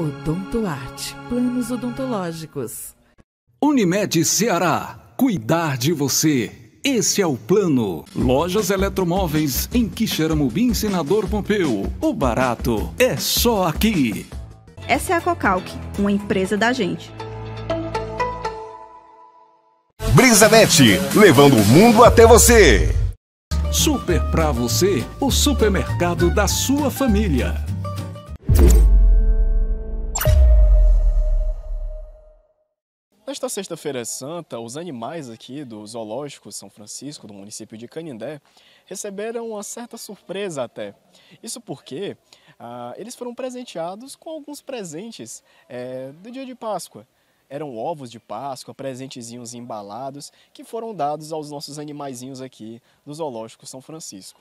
Odontoarte. Planos odontológicos. Unimed Ceará. Cuidar de você. Esse é o plano. Lojas Eletromóveis em Quixeramobim, Senador Pompeu. O barato é só aqui. Essa é a Cocalc, uma empresa da gente. Brisanet, levando o mundo até você. Super para você, o supermercado da sua família. Nesta Sexta-feira Santa, os animais aqui do Zoológico São Francisco, do município de Canindé, receberam uma certa surpresa até. Isso porque ah, eles foram presenteados com alguns presentes é, do dia de Páscoa. Eram ovos de Páscoa, presentezinhos embalados, que foram dados aos nossos animaizinhos aqui do Zoológico São Francisco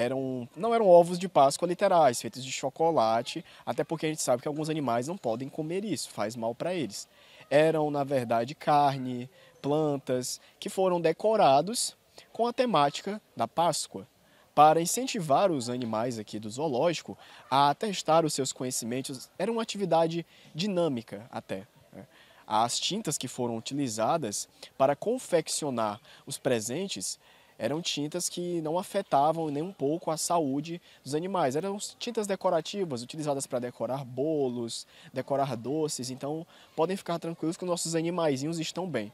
eram não eram ovos de Páscoa literais, feitos de chocolate, até porque a gente sabe que alguns animais não podem comer isso, faz mal para eles. Eram, na verdade, carne, plantas, que foram decorados com a temática da Páscoa, para incentivar os animais aqui do zoológico a testar os seus conhecimentos. Era uma atividade dinâmica até. Né. As tintas que foram utilizadas para confeccionar os presentes eram tintas que não afetavam nem um pouco a saúde dos animais. Eram tintas decorativas, utilizadas para decorar bolos, decorar doces, então podem ficar tranquilos que nossos animaizinhos estão bem.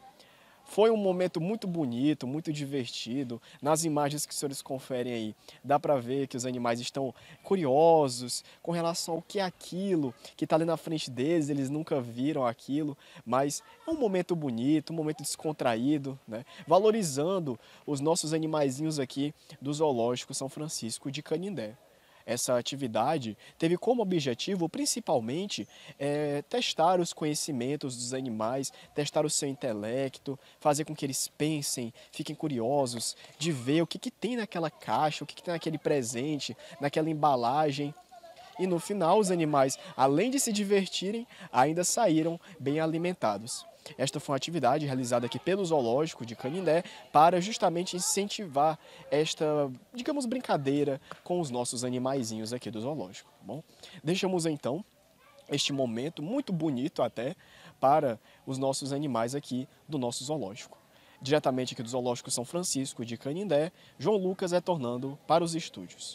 Foi um momento muito bonito, muito divertido. Nas imagens que os senhores conferem aí, dá para ver que os animais estão curiosos com relação ao que é aquilo que está ali na frente deles. Eles nunca viram aquilo, mas é um momento bonito, um momento descontraído, né? Valorizando os nossos animaizinhos aqui do Zoológico São Francisco de Canindé essa atividade teve como objetivo principalmente é, testar os conhecimentos dos animais, testar o seu intelecto, fazer com que eles pensem, fiquem curiosos de ver o que, que tem naquela caixa, o que, que tem naquele presente, naquela embalagem. E no final, os animais, além de se divertirem, ainda saíram bem alimentados. Esta foi uma atividade realizada aqui pelo Zoológico de Canindé para justamente incentivar esta, digamos, brincadeira com os nossos animaizinhos aqui do Zoológico, tá bom? Deixamos então este momento muito bonito até para os nossos animais aqui do nosso zoológico. Diretamente aqui do Zoológico São Francisco de Canindé, João Lucas é tornando para os estúdios.